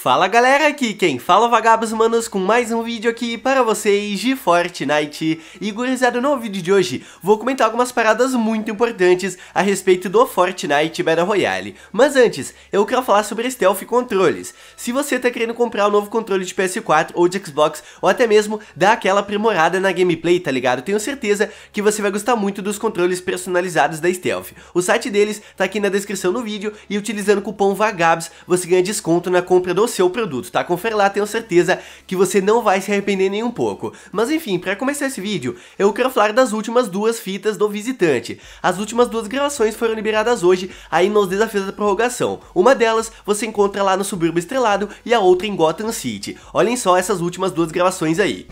Fala galera, aqui quem fala é Vagabos Manos com mais um vídeo aqui para vocês de Fortnite E gurizada, no vídeo de hoje vou comentar algumas paradas muito importantes a respeito do Fortnite Battle Royale Mas antes, eu quero falar sobre Stealth Controles Se você está querendo comprar o um novo controle de PS4 ou de Xbox Ou até mesmo dar aquela aprimorada na gameplay, tá ligado? Tenho certeza que você vai gostar muito dos controles personalizados da Stealth O site deles tá aqui na descrição do vídeo E utilizando o cupom Vagabos você ganha desconto na compra do seu produto, tá? Confere lá, tenho certeza que você não vai se arrepender nem um pouco. Mas enfim, para começar esse vídeo, eu quero falar das últimas duas fitas do visitante. As últimas duas gravações foram liberadas hoje, aí nos desafios da prorrogação. Uma delas você encontra lá no Subúrbio Estrelado e a outra em Gotham City. Olhem só essas últimas duas gravações aí.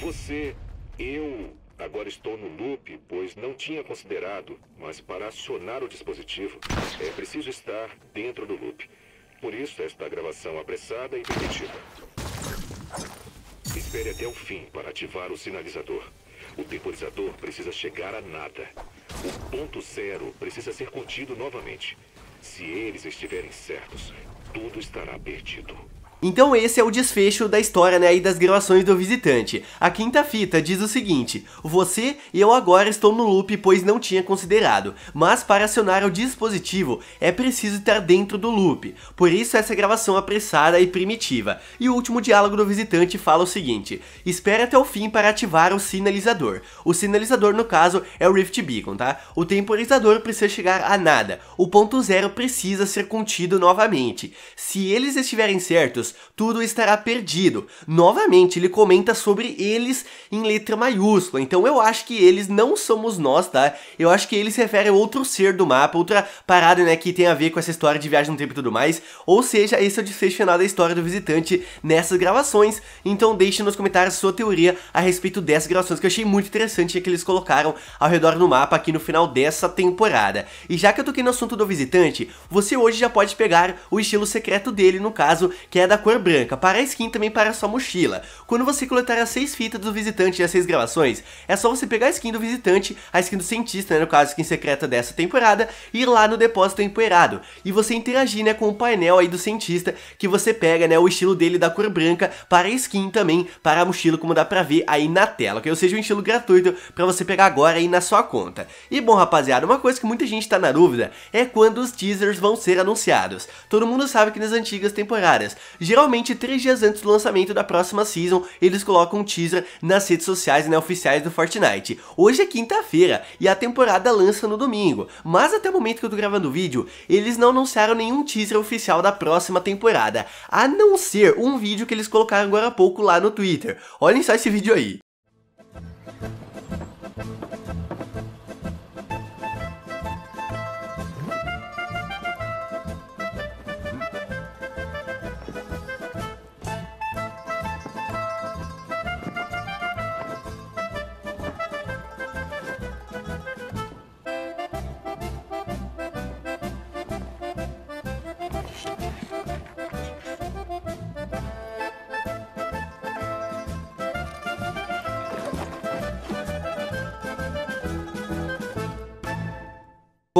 Você, eu, Agora estou no loop, pois não tinha considerado, mas para acionar o dispositivo é preciso estar dentro do loop. Por isso, esta gravação apressada e permitida. Espere até o fim para ativar o sinalizador. O temporizador precisa chegar a nada. O ponto zero precisa ser contido novamente. Se eles estiverem certos, tudo estará perdido. Então esse é o desfecho da história né, e das gravações do visitante. A quinta fita diz o seguinte, você e eu agora estou no loop pois não tinha considerado, mas para acionar o dispositivo é preciso estar dentro do loop, por isso essa gravação apressada e primitiva. E o último diálogo do visitante fala o seguinte, espere até o fim para ativar o sinalizador. O sinalizador no caso é o Rift Beacon, tá? O temporizador precisa chegar a nada, o ponto zero precisa ser contido novamente. Se eles estiverem certos, tudo estará perdido. Novamente, ele comenta sobre eles em letra maiúscula, então eu acho que eles não somos nós, tá? Eu acho que ele se refere a outro ser do mapa, outra parada, né, que tem a ver com essa história de viagem no tempo e tudo mais. Ou seja, esse é o desfecho final da história do visitante nessas gravações. Então deixe nos comentários sua teoria a respeito dessas gravações, que eu achei muito interessante que eles colocaram ao redor do mapa aqui no final dessa temporada. E já que eu toquei no assunto do visitante, você hoje já pode pegar o estilo secreto dele, no caso, que é da cor branca, para a skin também para a sua mochila. Quando você coletar as 6 fitas do visitante e as 6 gravações, é só você pegar a skin do visitante, a skin do cientista, né, no caso a skin secreta dessa temporada, e ir lá no depósito empoeirado. E você interagir né, com o painel aí do cientista, que você pega né, o estilo dele da cor branca para a skin também, para a mochila, como dá pra ver aí na tela, ok? Ou seja, um estilo gratuito para você pegar agora aí na sua conta. E bom, rapaziada, uma coisa que muita gente tá na dúvida é quando os teasers vão ser anunciados. Todo mundo sabe que nas antigas temporadas, geralmente três dias antes do lançamento da próxima season, eles colocam um teaser nas redes sociais né, oficiais do Fortnite. Hoje é quinta-feira e a temporada lança no domingo, mas até o momento que eu tô gravando o vídeo, eles não anunciaram nenhum teaser oficial da próxima temporada, a não ser um vídeo que eles colocaram agora há pouco lá no Twitter. Olhem só esse vídeo aí.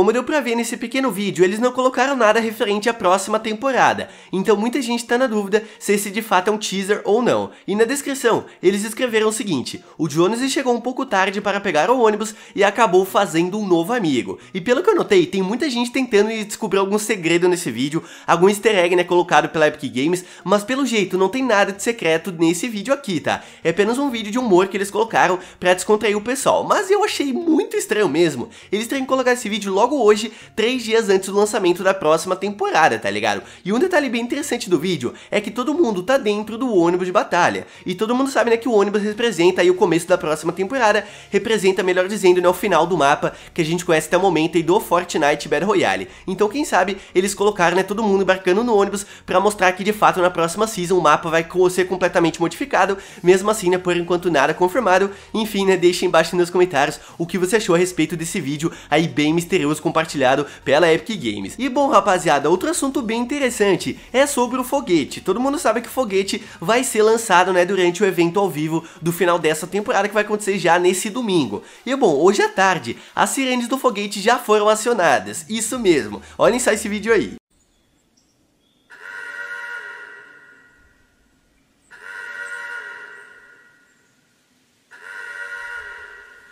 Como deu pra ver nesse pequeno vídeo, eles não colocaram nada referente à próxima temporada, então muita gente tá na dúvida se esse de fato é um teaser ou não. E na descrição, eles escreveram o seguinte, o Jones chegou um pouco tarde para pegar o ônibus e acabou fazendo um novo amigo. E pelo que eu notei, tem muita gente tentando descobrir algum segredo nesse vídeo, algum easter egg né, colocado pela Epic Games, mas pelo jeito não tem nada de secreto nesse vídeo aqui, tá? É apenas um vídeo de humor que eles colocaram pra descontrair o pessoal, mas eu achei muito estranho mesmo. Eles terem que colocar esse vídeo logo logo hoje, três dias antes do lançamento da próxima temporada, tá ligado? E um detalhe bem interessante do vídeo é que todo mundo tá dentro do ônibus de batalha. E todo mundo sabe, né, que o ônibus representa aí o começo da próxima temporada, representa, melhor dizendo, né, o final do mapa que a gente conhece até o momento aí do Fortnite Battle Royale. Então, quem sabe, eles colocaram, né, todo mundo embarcando no ônibus pra mostrar que, de fato, na próxima season o mapa vai ser completamente modificado, mesmo assim, né, por enquanto nada confirmado. Enfim, né, deixa embaixo nos comentários o que você achou a respeito desse vídeo aí bem misterioso compartilhado pela Epic Games. E bom, rapaziada, outro assunto bem interessante é sobre o foguete. Todo mundo sabe que o foguete vai ser lançado, né, durante o evento ao vivo do final dessa temporada que vai acontecer já nesse domingo. E bom, hoje à tarde, as sirenes do foguete já foram acionadas. Isso mesmo. Olhem só esse vídeo aí.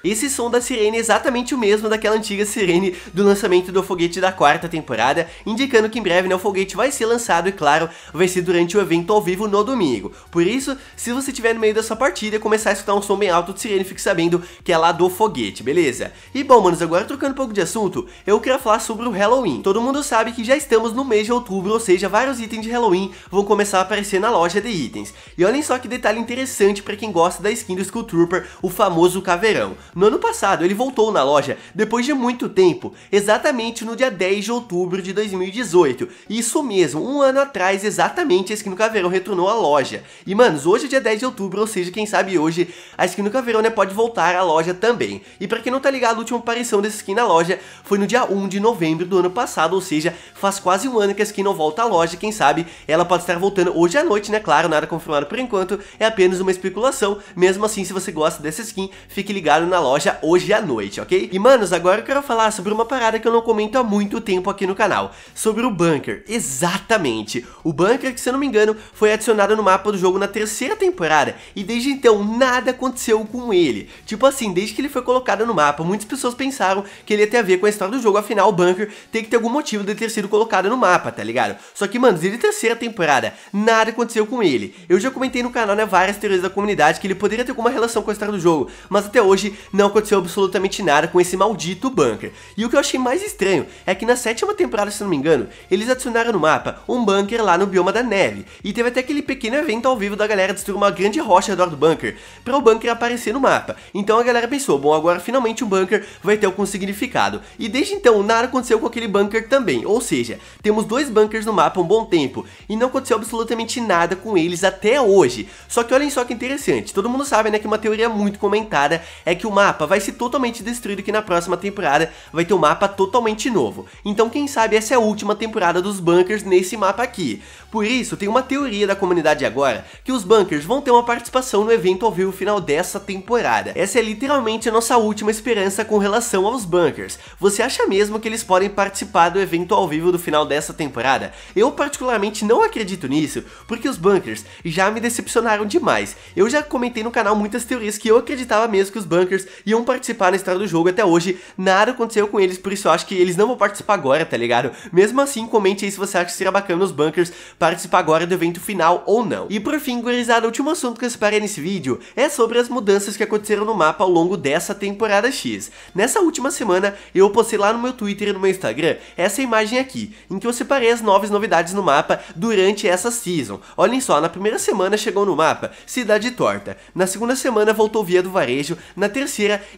Esse som da sirene é exatamente o mesmo daquela antiga sirene do lançamento do foguete da quarta temporada, indicando que em breve né, o foguete vai ser lançado e claro, vai ser durante o evento ao vivo no domingo. Por isso, se você estiver no meio da sua partida e começar a escutar um som bem alto de sirene, fique sabendo que é lá do foguete, beleza? E bom, manos, agora trocando um pouco de assunto, eu quero falar sobre o Halloween. Todo mundo sabe que já estamos no mês de outubro, ou seja, vários itens de Halloween vão começar a aparecer na loja de itens. E olhem só que detalhe interessante para quem gosta da skin do Skull Trooper, o famoso caveirão no ano passado. Ele voltou na loja depois de muito tempo, exatamente no dia 10 de outubro de 2018. Isso mesmo, um ano atrás, exatamente, a Skin do Caveirão retornou à loja. E, manos, hoje é dia 10 de outubro, ou seja, quem sabe hoje a Skin do Caveirão né, pode voltar à loja também. E para quem não tá ligado, a última aparição dessa skin na loja foi no dia 1 de novembro do ano passado, ou seja, faz quase um ano que a skin não volta à loja, quem sabe ela pode estar voltando hoje à noite, né? Claro, nada confirmado por enquanto, é apenas uma especulação. Mesmo assim, se você gosta dessa skin, fique ligado na na loja hoje à noite, ok? E manos, agora eu quero falar sobre uma parada que eu não comento há muito tempo aqui no canal, sobre o bunker, exatamente. O bunker, que se eu não me engano, foi adicionado no mapa do jogo na terceira temporada, e desde então nada aconteceu com ele. Tipo assim, desde que ele foi colocado no mapa, muitas pessoas pensaram que ele ia ter a ver com a história do jogo, afinal o bunker tem que ter algum motivo de ter sido colocado no mapa, tá ligado? Só que, mano, desde a terceira temporada, nada aconteceu com ele. Eu já comentei no canal, né, várias teorias da comunidade que ele poderia ter alguma relação com a história do jogo, mas até hoje não aconteceu absolutamente nada com esse maldito bunker. E o que eu achei mais estranho é que na sétima temporada, se não me engano, eles adicionaram no mapa um bunker lá no bioma da neve, e teve até aquele pequeno evento ao vivo da galera destruir uma grande rocha ao redor do bunker, para o bunker aparecer no mapa. Então a galera pensou, bom, agora finalmente o bunker vai ter algum significado. E desde então, nada aconteceu com aquele bunker também, ou seja, temos dois bunkers no mapa há um bom tempo, e não aconteceu absolutamente nada com eles até hoje. Só que olhem só que interessante, todo mundo sabe né, que uma teoria muito comentada é que o mapa vai ser totalmente destruído que na próxima temporada vai ter um mapa totalmente novo. Então quem sabe essa é a última temporada dos bunkers nesse mapa aqui. Por isso, tem uma teoria da comunidade agora que os bunkers vão ter uma participação no evento ao vivo final dessa temporada. Essa é literalmente a nossa última esperança com relação aos bunkers. Você acha mesmo que eles podem participar do evento ao vivo do final dessa temporada? Eu particularmente não acredito nisso, porque os bunkers já me decepcionaram demais. Eu já comentei no canal muitas teorias que eu acreditava mesmo que os bunkers iam participar na história do jogo até hoje, nada aconteceu com eles, por isso eu acho que eles não vão participar agora, tá ligado? Mesmo assim, comente aí se você acha que seria bacana os bunkers participar agora do evento final ou não. E por fim, gurizada, o último assunto que eu separei nesse vídeo é sobre as mudanças que aconteceram no mapa ao longo dessa temporada X. Nessa última semana, eu postei lá no meu Twitter e no meu Instagram essa imagem aqui, em que eu separei as novas novidades no mapa durante essa season. Olhem só, na primeira semana chegou no mapa Cidade Torta, na segunda semana voltou Via do Varejo, na terceira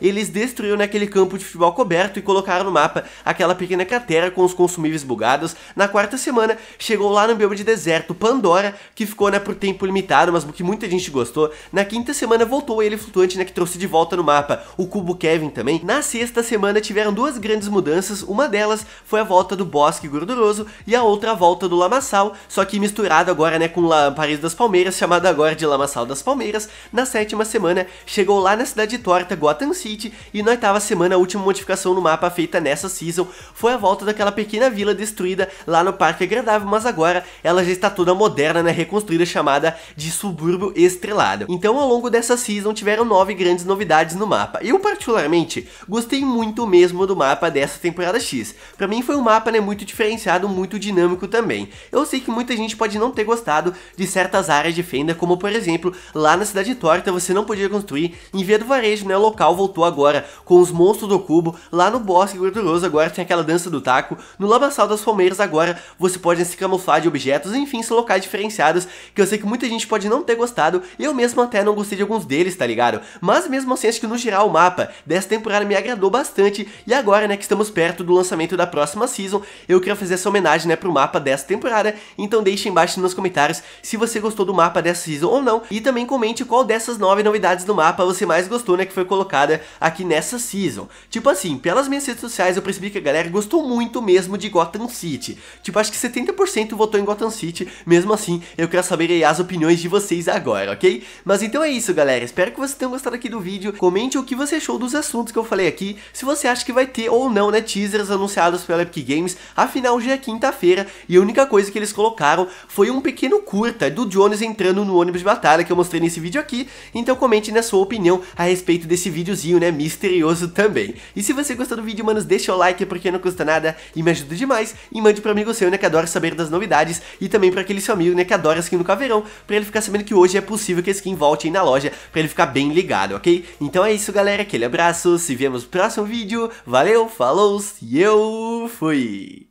eles destruíram aquele campo de futebol coberto e colocaram no mapa aquela pequena cratera com os consumíveis bugados. Na quarta semana, chegou lá no bioma de deserto Pandora, que ficou né, por tempo limitado, mas que muita gente gostou. Na quinta semana, voltou ele flutuante, né, que trouxe de volta no mapa o cubo Kevin também. Na sexta semana, tiveram duas grandes mudanças, uma delas foi a volta do Bosque Gorduroso e a outra a volta do Lamaçal, só que misturado agora né, com o Paris das Palmeiras, chamado agora de Lamaçal das Palmeiras. Na sétima semana, chegou lá na Cidade Torta, Gotham City, e na oitava semana a última modificação no mapa feita nessa season foi a volta daquela pequena vila destruída lá no Parque Agradável, mas agora ela já está toda moderna, né, reconstruída, chamada de Subúrbio Estrelado. Então ao longo dessa season tiveram nove grandes novidades no mapa. Eu particularmente gostei muito mesmo do mapa dessa temporada X. Para mim foi um mapa né, muito diferenciado, muito dinâmico também. Eu sei que muita gente pode não ter gostado de certas áreas de fenda, como por exemplo, lá na Cidade Torta você não podia construir em via do varejo, né, local Cal voltou agora com os monstros do cubo, lá no bosque gorduroso agora tem aquela dança do taco, no lamaçal das palmeiras agora você pode se camuflar de objetos, enfim, se locais diferenciados, que eu sei que muita gente pode não ter gostado, eu mesmo até não gostei de alguns deles, tá ligado? Mas mesmo assim, acho que no geral o mapa dessa temporada me agradou bastante, e agora, né, que estamos perto do lançamento da próxima season, eu quero fazer essa homenagem, né, pro mapa dessa temporada, então deixe embaixo nos comentários se você gostou do mapa dessa season ou não, e também comente qual dessas nove novidades do mapa você mais gostou, né, que foi colocado colocada aqui nessa season. Tipo assim, pelas minhas redes sociais eu percebi que a galera gostou muito mesmo de Gotham City. Tipo, acho que 70% votou em Gotham City, mesmo assim eu quero saber aí as opiniões de vocês agora, ok? Mas então é isso galera, espero que vocês tenham gostado aqui do vídeo, comente o que você achou dos assuntos que eu falei aqui, se você acha que vai ter ou não, né, teasers anunciados pela Epic Games, afinal já é quinta-feira e a única coisa que eles colocaram foi um pequeno curta do Jones entrando no ônibus de batalha que eu mostrei nesse vídeo aqui, então comente na sua opinião a respeito desse esse videozinho, né, misterioso também. E se você gostou do vídeo, manos, deixa o like porque não custa nada e me ajuda demais. E mande pro amigo seu, né, que adora saber das novidades e também para aquele seu amigo, né, que adora skin no caveirão, pra ele ficar sabendo que hoje é possível que a skin volte aí na loja, pra ele ficar bem ligado, ok? Então é isso, galera, aquele abraço, se vemos no próximo vídeo, valeu, falou, e eu fui!